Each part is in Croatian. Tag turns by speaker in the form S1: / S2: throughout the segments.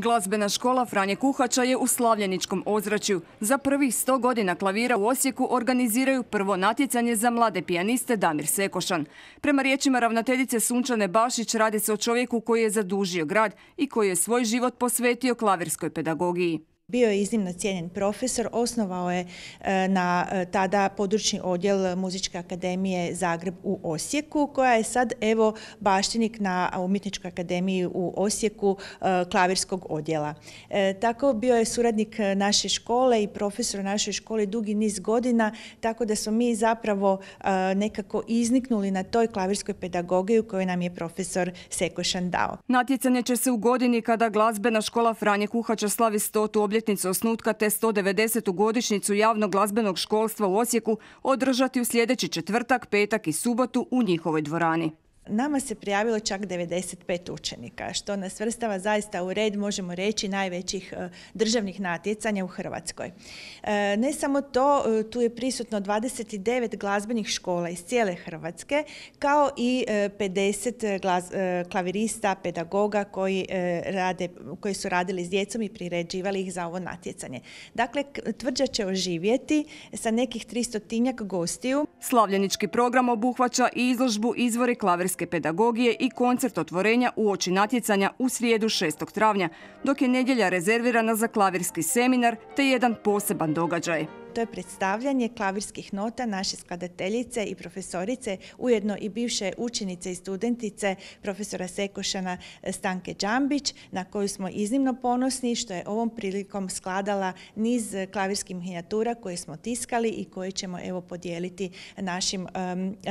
S1: Glazbena škola Franje Kuhača je u slavljeničkom ozračju. Za prvih 100 godina klavira u Osijeku organiziraju prvo natjecanje za mlade pijaniste Damir Sekošan. Prema riječima ravnateljice Sunčane Bašić radi se o čovjeku koji je zadužio grad
S2: i koji je svoj život posvetio klavirskoj pedagogiji. Bio je iznimno cijenjen profesor, osnovao je e, na e, tada područni odjel Muzičke akademije Zagreb u Osijeku, koja je sad evo baštinik na Umjetničkoj akademiji u Osijeku e, klavirskog odjela. Tako bio je suradnik naše škole i profesor našoj školi dugi niz godina, tako da smo mi zapravo nekako izniknuli na toj klavirskoj pedagogiji koju nam je profesor Sekošan dao. Natjecanje će se
S1: u godini kada glazbena škola Franje Kuhača slavi stotu oblje obljetnicu osnutka te 190. godišnjicu javnog glazbenog školstva u Osijeku održati u sljedeći četvrtak, petak i
S2: subotu u njihovoj dvorani. Nama se prijavilo čak 95 učenika, što nas vrstava zaista u red, možemo reći, najvećih e, državnih natjecanja u Hrvatskoj. E, ne samo to, e, tu je prisutno 29 glazbenih škola iz cijele Hrvatske, kao i 50 klavirista, pedagoga koji, rade, koji su radili s djecom i priređivali ih za ovo natjecanje. Dakle, tvrđa će oživjeti sa nekih 300 tinjak gostiju. Slavljenički program obuhvaća
S1: i izložbu izvori klaverske pedagogije i koncert otvorenja u oči natjecanja u srijedu 6. travnja, dok je nedjelja rezervirana za klavirski seminar te jedan poseban
S2: događaj. To je predstavljanje klavirskih nota naše skladateljice i profesorice, ujedno i bivše učenice i studentice profesora Sekošana e, Stanke Đambić, na koju smo iznimno ponosni što je ovom prilikom skladala niz klavirskih minijatura koje smo tiskali i koje ćemo evo podijeliti našim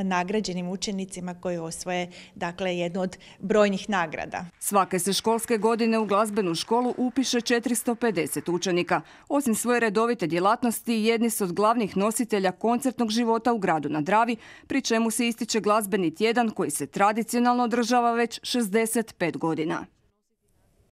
S2: nagrađenim učenicima koji osvoje dakle jednu od brojnih nagrada. Svake se
S1: školske godine u glazbenu školu upiše 450 učenika. Osim svoje redovite djelatnosti jedni su od glavnih nositelja koncertnog života u gradu na Dravi, pri čemu se ističe glazbeni tjedan koji se tradicionalno održava već 65 godina.